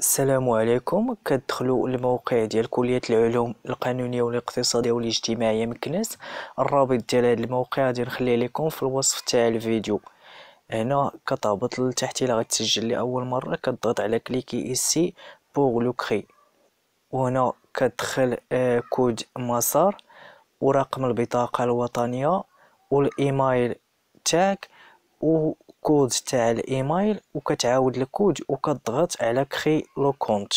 السلام عليكم كتدخلوا الموقع ديال كليه العلوم القانونيه والاقتصاديه والاجتماعيه مكناس الرابط ديال هذا الموقع غادي نخليه لكم في الوصف تاع الفيديو هنا كتهبط لتحت الى غتسجل لاول مره كتضغط على كليكي اسي بوغ لو كري وهنا كتدخل آه، كود مسار ورقم البطاقه الوطنيه والايميل تاعك وكود تاع الايميل وكتعاود الكود وكتضغط على كري لو كونت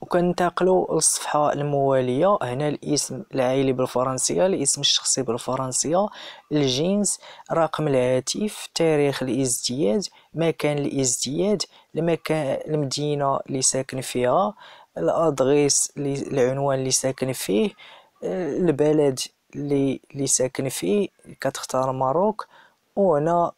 وكننتقلوا للصفحه المواليه هنا الاسم العائلي بالفرنسيه الاسم الشخصي بالفرنسيه الجنس رقم الهاتف تاريخ الازدياد مكان الازدياد المكان المدينه اللي ساكن فيها الادريس العنوان اللي ساكن فيه البلد اللي ساكن فيه كتختار ماروك وهنا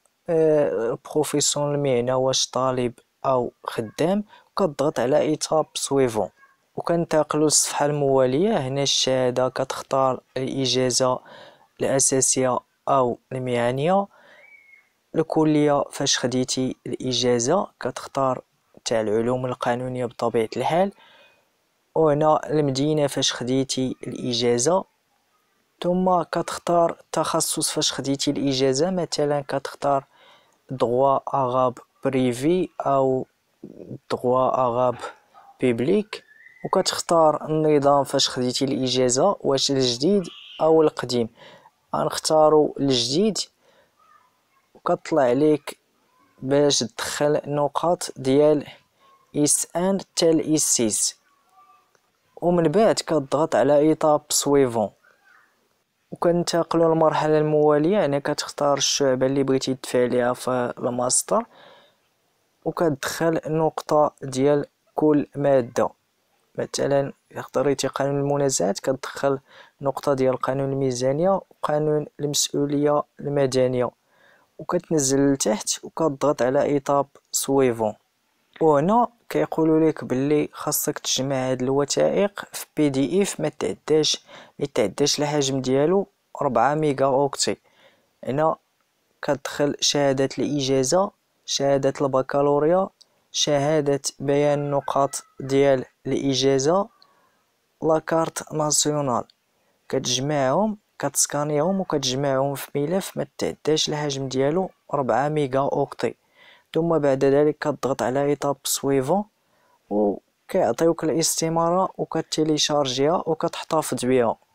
بروفيسيون آه، المهنه واش طالب او خدام كضغط على ايتاب سويفون وكنتقلوا للصفحه المواليه هنا الشهاده كتختار الاجازه الاساسيه او المهنيه الكليه فاش خديتي الاجازه كتختار تاع العلوم القانونيه بطبيعه الحال وهنا المدينه فاش خديتي الاجازه ثم كتختار التخصص فاش خديتي الاجازه مثلا كتختار droit arabe بريفي او droit arabe public وكتختار النظام فاش خديتي الاجازه واش الجديد او القديم غنختارو الجديد وكطلع عليك باش تدخل نقاط ديال اس ان تال اس 6 ومن بعد كتضغط على ايطاب سويفون وكنتقلوا للمرحلة الموالية يعني كتختار الشعبة اللي بغيتي تدفع ليها في الماستر وكتدخل نقطة ديال كل مادة مثلا اختاريتي قانون المنازعات كتدخل نقطة ديال قانون الميزانية وقانون المسؤولية المدنية وكتنزل لتحت وكتضغط على ايطاب سويفون وهنا كيقولوا لك باللي خاصك تجمع هاد الوثائق في بي دي اف ما تعداش ما تعداش الحجم ديالو 4 ميجا اوكتي هنا كتدخل شهاده الاجازه شهاده البكالوريا شهاده بيان النقاط ديال الاجازه لاكارت ناسيونال كتجمعهم كتسكانيهم وكتجمعهم في ملف ما تعداش الحجم ديالو 4 ميجا اوكتي ثم بعد ذلك كضغط على ايتاب سويفون وكيعطيوك الاستماره وكتيليشارجيها وكتحتفظ بها